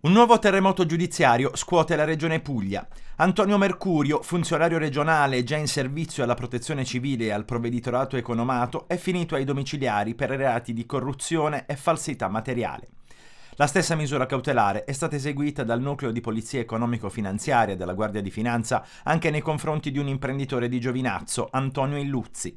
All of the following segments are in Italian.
Un nuovo terremoto giudiziario scuote la regione Puglia. Antonio Mercurio, funzionario regionale già in servizio alla protezione civile e al provveditorato economato, è finito ai domiciliari per reati di corruzione e falsità materiale. La stessa misura cautelare è stata eseguita dal nucleo di polizia economico-finanziaria della Guardia di Finanza anche nei confronti di un imprenditore di Giovinazzo, Antonio Illuzzi.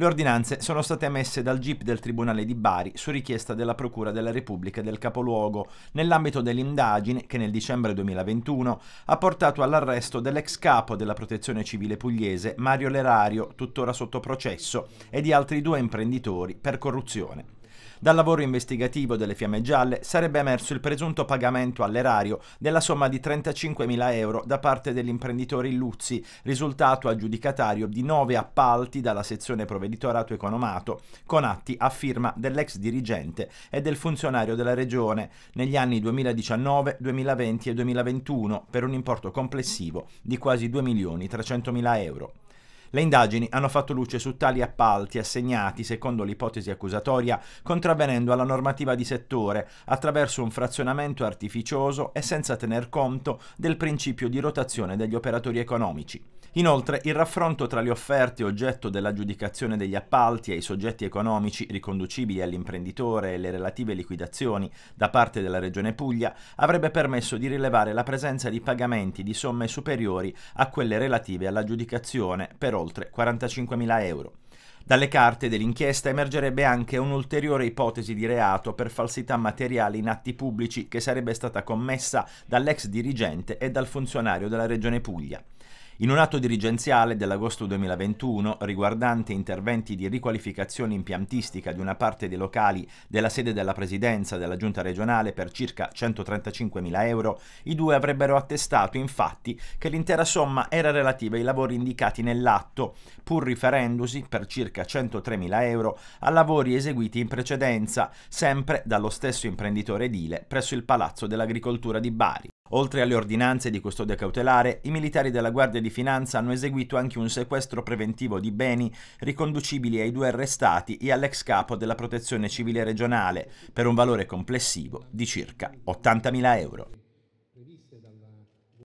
Le ordinanze sono state emesse dal GIP del Tribunale di Bari su richiesta della Procura della Repubblica del Capoluogo, nell'ambito dell'indagine che nel dicembre 2021 ha portato all'arresto dell'ex capo della Protezione Civile pugliese Mario Lerario, tuttora sotto processo, e di altri due imprenditori per corruzione. Dal lavoro investigativo delle Fiamme Gialle sarebbe emerso il presunto pagamento all'erario della somma di 35.000 euro da parte dell'imprenditore Luzzi, risultato aggiudicatario di nove appalti dalla sezione provveditorato economato, con atti a firma dell'ex dirigente e del funzionario della Regione negli anni 2019, 2020 e 2021 per un importo complessivo di quasi 2.300.000 euro. Le indagini hanno fatto luce su tali appalti assegnati, secondo l'ipotesi accusatoria, contravvenendo alla normativa di settore, attraverso un frazionamento artificioso e senza tener conto del principio di rotazione degli operatori economici. Inoltre, il raffronto tra le offerte oggetto dell'aggiudicazione degli appalti ai soggetti economici riconducibili all'imprenditore e le relative liquidazioni da parte della Regione Puglia avrebbe permesso di rilevare la presenza di pagamenti di somme superiori a quelle relative all'aggiudicazione per oltre 45.000 euro. Dalle carte dell'inchiesta emergerebbe anche un'ulteriore ipotesi di reato per falsità materiali in atti pubblici che sarebbe stata commessa dall'ex dirigente e dal funzionario della Regione Puglia. In un atto dirigenziale dell'agosto 2021, riguardante interventi di riqualificazione impiantistica di una parte dei locali della sede della Presidenza della Giunta regionale per circa 135.000 euro, i due avrebbero attestato infatti che l'intera somma era relativa ai lavori indicati nell'atto, pur riferendosi per circa 103.000 euro a lavori eseguiti in precedenza, sempre dallo stesso imprenditore edile presso il Palazzo dell'Agricoltura di Bari. Oltre alle ordinanze di custodia cautelare, i militari della Guardia di Finanza hanno eseguito anche un sequestro preventivo di beni riconducibili ai due arrestati e all'ex capo della Protezione Civile regionale, per un valore complessivo di circa 80.000 euro.